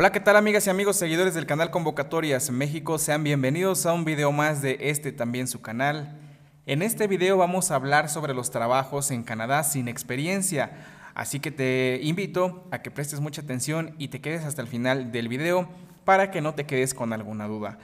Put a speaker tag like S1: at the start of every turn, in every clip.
S1: Hola, ¿qué tal amigas y amigos seguidores del canal Convocatorias México? Sean bienvenidos a un video más de este también su canal. En este video vamos a hablar sobre los trabajos en Canadá sin experiencia, así que te invito a que prestes mucha atención y te quedes hasta el final del video para que no te quedes con alguna duda.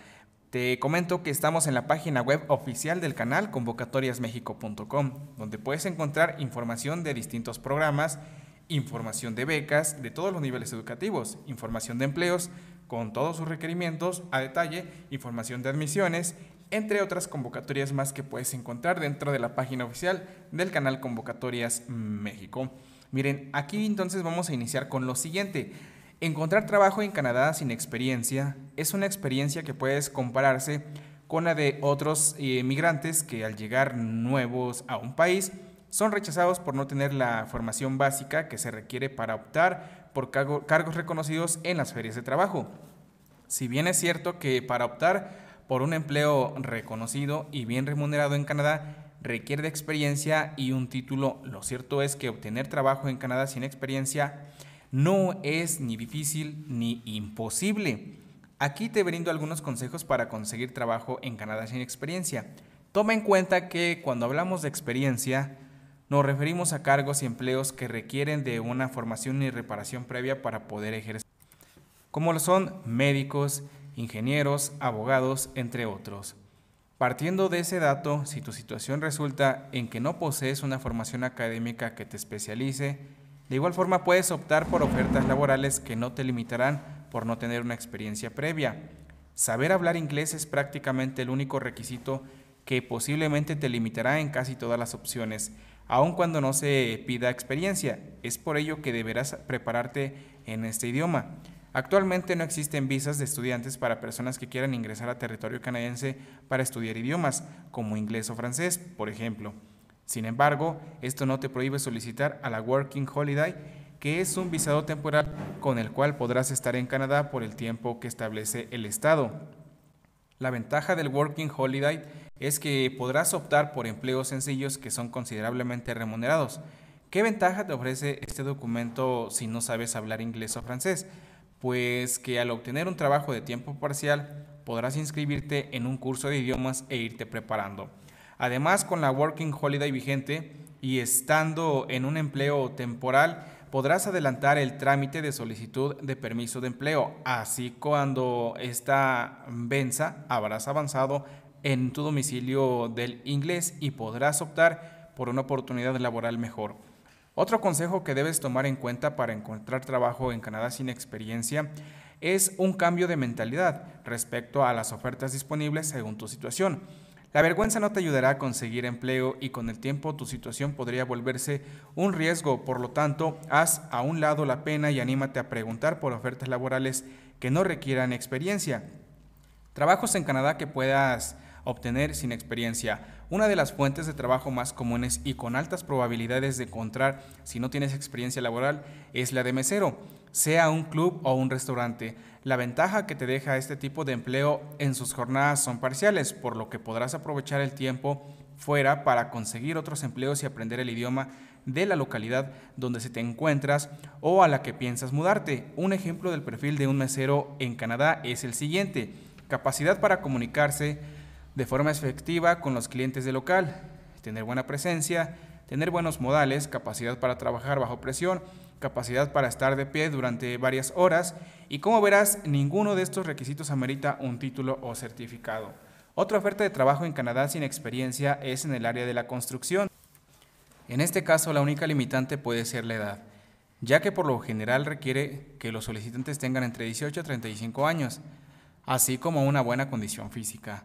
S1: Te comento que estamos en la página web oficial del canal convocatoriasmexico.com, donde puedes encontrar información de distintos programas información de becas de todos los niveles educativos, información de empleos con todos sus requerimientos a detalle, información de admisiones, entre otras convocatorias más que puedes encontrar dentro de la página oficial del canal Convocatorias México. Miren, aquí entonces vamos a iniciar con lo siguiente. Encontrar trabajo en Canadá sin experiencia es una experiencia que puedes compararse con la de otros eh, migrantes que al llegar nuevos a un país son rechazados por no tener la formación básica que se requiere para optar por cargos reconocidos en las ferias de trabajo. Si bien es cierto que para optar por un empleo reconocido y bien remunerado en Canadá requiere de experiencia y un título, lo cierto es que obtener trabajo en Canadá sin experiencia no es ni difícil ni imposible. Aquí te brindo algunos consejos para conseguir trabajo en Canadá sin experiencia. Toma en cuenta que cuando hablamos de experiencia, nos referimos a cargos y empleos que requieren de una formación y reparación previa para poder ejercer, como lo son médicos, ingenieros, abogados, entre otros. Partiendo de ese dato, si tu situación resulta en que no posees una formación académica que te especialice, de igual forma puedes optar por ofertas laborales que no te limitarán por no tener una experiencia previa. Saber hablar inglés es prácticamente el único requisito que posiblemente te limitará en casi todas las opciones, aun cuando no se pida experiencia. Es por ello que deberás prepararte en este idioma. Actualmente no existen visas de estudiantes para personas que quieran ingresar a territorio canadiense para estudiar idiomas, como inglés o francés, por ejemplo. Sin embargo, esto no te prohíbe solicitar a la Working Holiday, que es un visado temporal con el cual podrás estar en Canadá por el tiempo que establece el Estado. La ventaja del Working Holiday es que podrás optar por empleos sencillos que son considerablemente remunerados. ¿Qué ventaja te ofrece este documento si no sabes hablar inglés o francés? Pues que al obtener un trabajo de tiempo parcial podrás inscribirte en un curso de idiomas e irte preparando. Además, con la Working Holiday vigente y estando en un empleo temporal, podrás adelantar el trámite de solicitud de permiso de empleo. Así cuando esta venza, habrás avanzado en tu domicilio del inglés y podrás optar por una oportunidad laboral mejor. Otro consejo que debes tomar en cuenta para encontrar trabajo en Canadá sin experiencia es un cambio de mentalidad respecto a las ofertas disponibles según tu situación. La vergüenza no te ayudará a conseguir empleo y con el tiempo tu situación podría volverse un riesgo, por lo tanto, haz a un lado la pena y anímate a preguntar por ofertas laborales que no requieran experiencia. Trabajos en Canadá que puedas obtener sin experiencia. Una de las fuentes de trabajo más comunes y con altas probabilidades de encontrar si no tienes experiencia laboral es la de mesero, sea un club o un restaurante. La ventaja que te deja este tipo de empleo en sus jornadas son parciales, por lo que podrás aprovechar el tiempo fuera para conseguir otros empleos y aprender el idioma de la localidad donde se te encuentras o a la que piensas mudarte. Un ejemplo del perfil de un mesero en Canadá es el siguiente. Capacidad para comunicarse, de forma efectiva con los clientes de local, tener buena presencia, tener buenos modales, capacidad para trabajar bajo presión, capacidad para estar de pie durante varias horas y como verás, ninguno de estos requisitos amerita un título o certificado. Otra oferta de trabajo en Canadá sin experiencia es en el área de la construcción. En este caso, la única limitante puede ser la edad, ya que por lo general requiere que los solicitantes tengan entre 18 y 35 años, así como una buena condición física.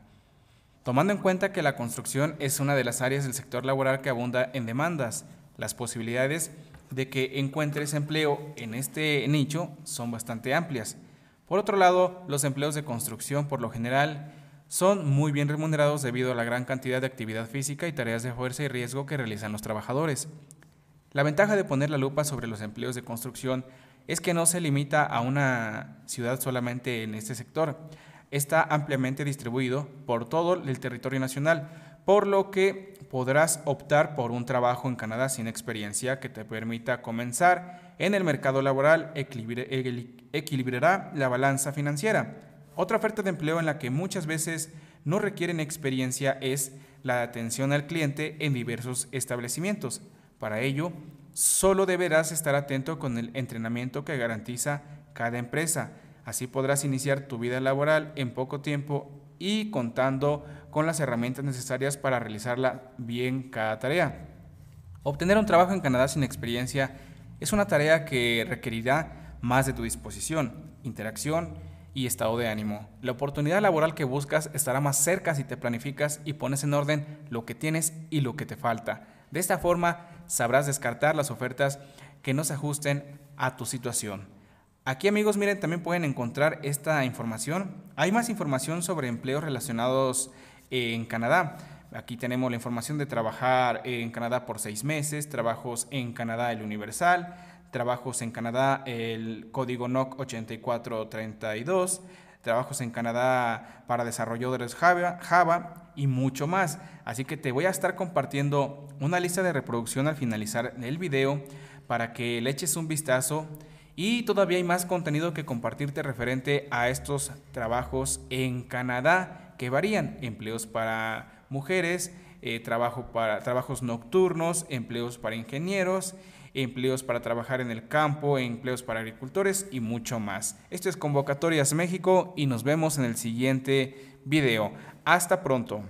S1: Tomando en cuenta que la construcción es una de las áreas del sector laboral que abunda en demandas, las posibilidades de que encuentres empleo en este nicho son bastante amplias. Por otro lado, los empleos de construcción por lo general son muy bien remunerados debido a la gran cantidad de actividad física y tareas de fuerza y riesgo que realizan los trabajadores. La ventaja de poner la lupa sobre los empleos de construcción es que no se limita a una ciudad solamente en este sector, está ampliamente distribuido por todo el territorio nacional, por lo que podrás optar por un trabajo en Canadá sin experiencia que te permita comenzar en el mercado laboral, equilibrará la balanza financiera. Otra oferta de empleo en la que muchas veces no requieren experiencia es la atención al cliente en diversos establecimientos. Para ello, solo deberás estar atento con el entrenamiento que garantiza cada empresa Así podrás iniciar tu vida laboral en poco tiempo y contando con las herramientas necesarias para realizarla bien cada tarea. Obtener un trabajo en Canadá sin experiencia es una tarea que requerirá más de tu disposición, interacción y estado de ánimo. La oportunidad laboral que buscas estará más cerca si te planificas y pones en orden lo que tienes y lo que te falta. De esta forma sabrás descartar las ofertas que no se ajusten a tu situación. Aquí amigos, miren, también pueden encontrar esta información. Hay más información sobre empleos relacionados eh, en Canadá. Aquí tenemos la información de trabajar en Canadá por seis meses, trabajos en Canadá el Universal, trabajos en Canadá el código NOC 8432, trabajos en Canadá para desarrolladores Java, Java y mucho más. Así que te voy a estar compartiendo una lista de reproducción al finalizar el video para que le eches un vistazo y todavía hay más contenido que compartirte referente a estos trabajos en Canadá que varían. Empleos para mujeres, eh, trabajo para, trabajos nocturnos, empleos para ingenieros, empleos para trabajar en el campo, empleos para agricultores y mucho más. Esto es Convocatorias México y nos vemos en el siguiente video. Hasta pronto.